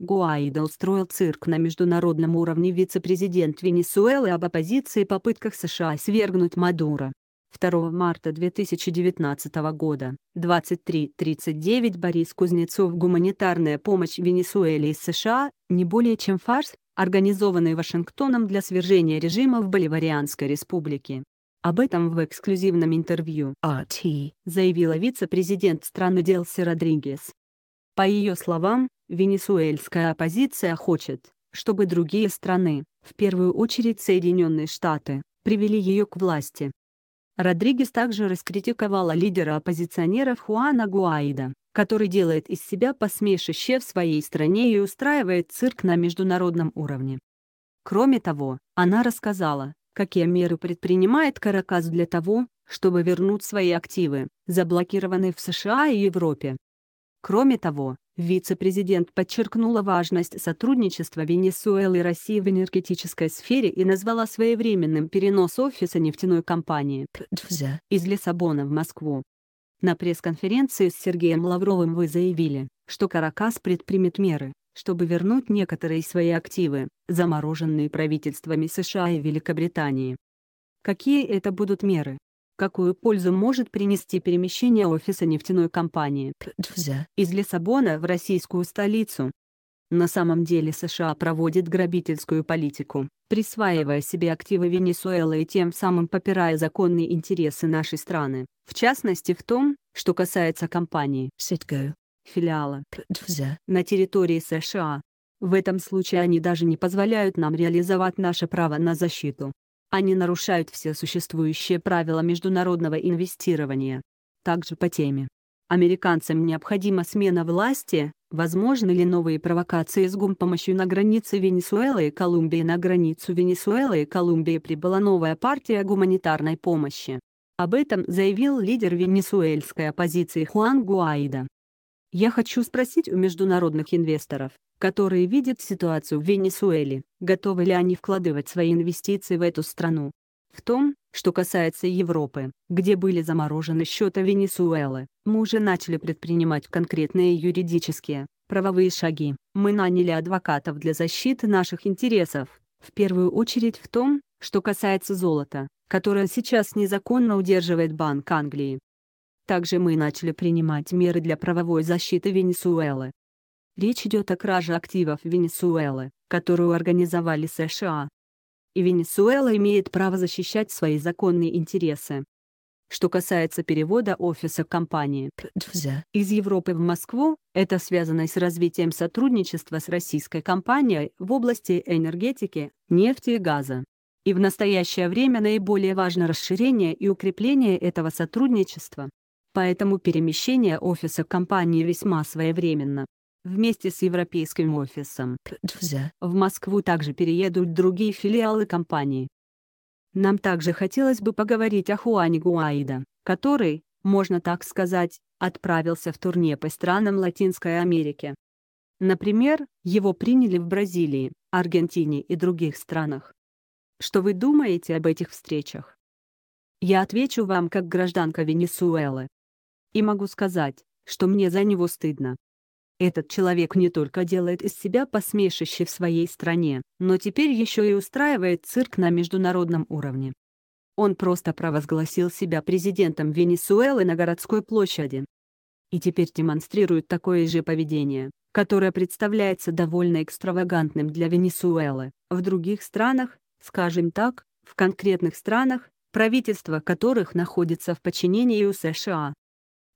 Гуаидо устроил цирк на международном уровне вице-президент Венесуэлы об оппозиции и попытках США свергнуть Мадуро. 2 марта 2019 года, 23.39 Борис Кузнецов «Гуманитарная помощь Венесуэле из США» не более чем фарс, организованный Вашингтоном для свержения режима в Боливарианской республике. Об этом в эксклюзивном интервью АТ заявила вице-президент страны Делси Родригес. По ее словам, Венесуэльская оппозиция хочет, чтобы другие страны, в первую очередь Соединенные Штаты, привели ее к власти. Родригес также раскритиковала лидера оппозиционеров Хуана Гуаида, который делает из себя посмешище в своей стране и устраивает цирк на международном уровне. Кроме того, она рассказала, какие меры предпринимает Каракас для того, чтобы вернуть свои активы, заблокированные в США и Европе. Кроме того, Вице-президент подчеркнула важность сотрудничества Венесуэлы и России в энергетической сфере и назвала своевременным перенос офиса нефтяной компании из Лиссабона в Москву. На пресс-конференции с Сергеем Лавровым вы заявили, что Каракас предпримет меры, чтобы вернуть некоторые свои активы, замороженные правительствами США и Великобритании. Какие это будут меры? какую пользу может принести перемещение офиса нефтяной компании из Лиссабона в российскую столицу. На самом деле США проводит грабительскую политику, присваивая себе активы Венесуэлы и тем самым попирая законные интересы нашей страны, в частности в том, что касается компании филиала на территории США. В этом случае они даже не позволяют нам реализовать наше право на защиту. Они нарушают все существующие правила международного инвестирования. Также по теме. Американцам необходима смена власти, возможны ли новые провокации с гумпомощью на границе Венесуэлы и Колумбии. На границу Венесуэлы и Колумбии прибыла новая партия гуманитарной помощи. Об этом заявил лидер венесуэльской оппозиции Хуан Гуаида. Я хочу спросить у международных инвесторов, которые видят ситуацию в Венесуэле, готовы ли они вкладывать свои инвестиции в эту страну. В том, что касается Европы, где были заморожены счета Венесуэлы, мы уже начали предпринимать конкретные юридические, правовые шаги. Мы наняли адвокатов для защиты наших интересов, в первую очередь в том, что касается золота, которое сейчас незаконно удерживает Банк Англии. Также мы начали принимать меры для правовой защиты Венесуэлы, Речь идет о краже активов Венесуэлы, которую организовали США. И Венесуэла имеет право защищать свои законные интересы. Что касается перевода офиса компании из Европы в Москву, это связано с развитием сотрудничества с российской компанией в области энергетики, нефти и газа. И в настоящее время наиболее важно расширение и укрепление этого сотрудничества. Поэтому перемещение офиса компании весьма своевременно. Вместе с европейским офисом в Москву также переедут другие филиалы компании. Нам также хотелось бы поговорить о Хуане Гуаида, который, можно так сказать, отправился в турне по странам Латинской Америки. Например, его приняли в Бразилии, Аргентине и других странах. Что вы думаете об этих встречах? Я отвечу вам как гражданка Венесуэлы. И могу сказать, что мне за него стыдно. Этот человек не только делает из себя посмешище в своей стране, но теперь еще и устраивает цирк на международном уровне. Он просто провозгласил себя президентом Венесуэлы на городской площади. И теперь демонстрирует такое же поведение, которое представляется довольно экстравагантным для Венесуэлы. В других странах, скажем так, в конкретных странах, правительства которых находятся в подчинении у США,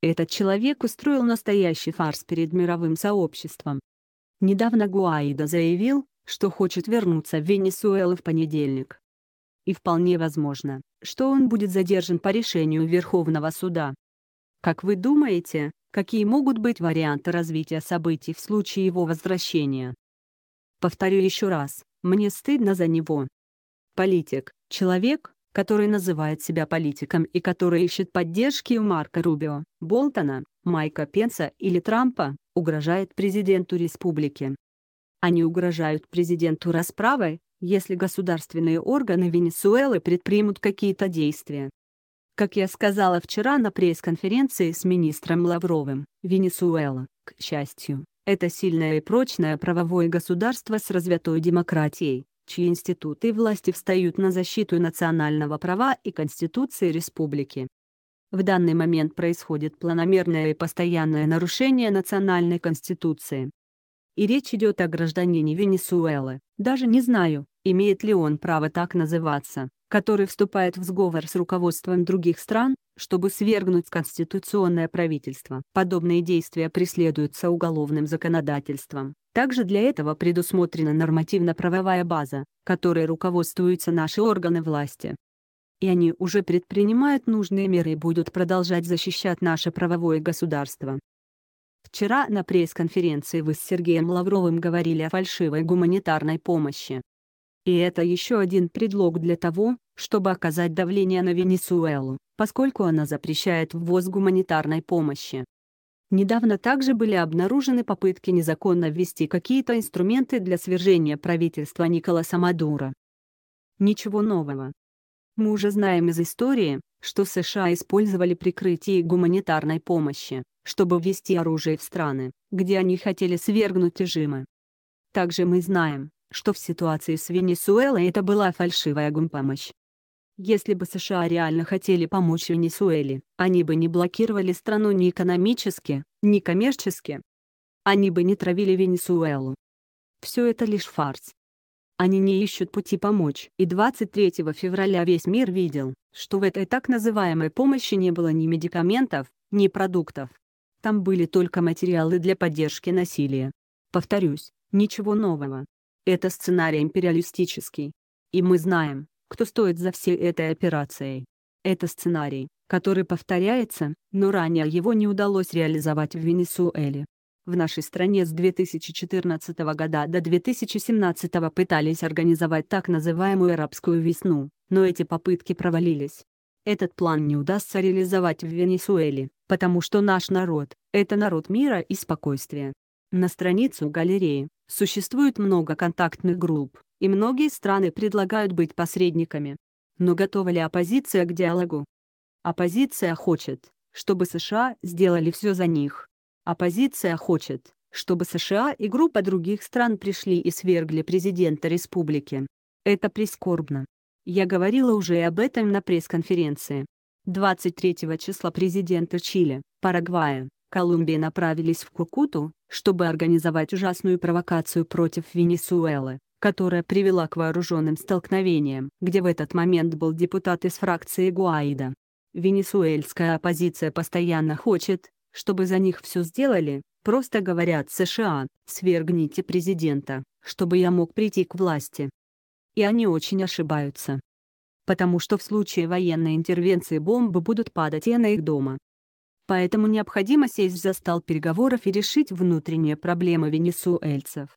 этот человек устроил настоящий фарс перед мировым сообществом. Недавно Гуаида заявил, что хочет вернуться в Венесуэлу в понедельник. И вполне возможно, что он будет задержан по решению Верховного суда. Как вы думаете, какие могут быть варианты развития событий в случае его возвращения? Повторю еще раз, мне стыдно за него. Политик, человек, который называет себя политиком и который ищет поддержки у Марка Рубио, Болтона, Майка Пенса или Трампа, угрожает президенту республики. Они угрожают президенту расправой, если государственные органы Венесуэлы предпримут какие-то действия. Как я сказала вчера на пресс-конференции с министром Лавровым, Венесуэла, к счастью, это сильное и прочное правовое государство с развитой демократией, чьи институты и власти встают на защиту национального права и Конституции республики. В данный момент происходит планомерное и постоянное нарушение национальной конституции. И речь идет о гражданине Венесуэлы, даже не знаю, имеет ли он право так называться, который вступает в сговор с руководством других стран, чтобы свергнуть конституционное правительство. Подобные действия преследуются уголовным законодательством. Также для этого предусмотрена нормативно-правовая база, которой руководствуются наши органы власти. И они уже предпринимают нужные меры и будут продолжать защищать наше правовое государство. Вчера на пресс-конференции вы с Сергеем Лавровым говорили о фальшивой гуманитарной помощи. И это еще один предлог для того, чтобы оказать давление на Венесуэлу, поскольку она запрещает ввоз гуманитарной помощи. Недавно также были обнаружены попытки незаконно ввести какие-то инструменты для свержения правительства Николаса Мадура. Ничего нового. Мы уже знаем из истории, что США использовали прикрытие гуманитарной помощи, чтобы ввести оружие в страны, где они хотели свергнуть режимы. Также мы знаем, что в ситуации с Венесуэлой это была фальшивая гумпомощь, если бы США реально хотели помочь Венесуэле, они бы не блокировали страну ни экономически, ни коммерчески. Они бы не травили Венесуэлу. Все это лишь фарс. Они не ищут пути помочь. И 23 февраля весь мир видел, что в этой так называемой помощи не было ни медикаментов, ни продуктов. Там были только материалы для поддержки насилия. Повторюсь, ничего нового. Это сценарий империалистический. И мы знаем, кто стоит за всей этой операцией. Это сценарий, который повторяется, но ранее его не удалось реализовать в Венесуэле. В нашей стране с 2014 года до 2017 пытались организовать так называемую «арабскую весну», но эти попытки провалились. Этот план не удастся реализовать в Венесуэле, потому что наш народ – это народ мира и спокойствия. На страницу галереи существует много контактных групп, и многие страны предлагают быть посредниками. Но готова ли оппозиция к диалогу? Оппозиция хочет, чтобы США сделали все за них. Оппозиция хочет, чтобы США и группа других стран пришли и свергли президента республики. Это прискорбно. Я говорила уже об этом на пресс-конференции. 23 числа президенты Чили, Парагвая, Колумбии направились в Кукуту, чтобы организовать ужасную провокацию против Венесуэлы, которая привела к вооруженным столкновениям, где в этот момент был депутат из фракции Гуаида. Венесуэльская оппозиция постоянно хочет, чтобы за них все сделали, просто говорят США, свергните президента, чтобы я мог прийти к власти. И они очень ошибаются. Потому что в случае военной интервенции бомбы будут падать и на их дома. Поэтому необходимо сесть за стол переговоров и решить внутренние проблемы венесуэльцев.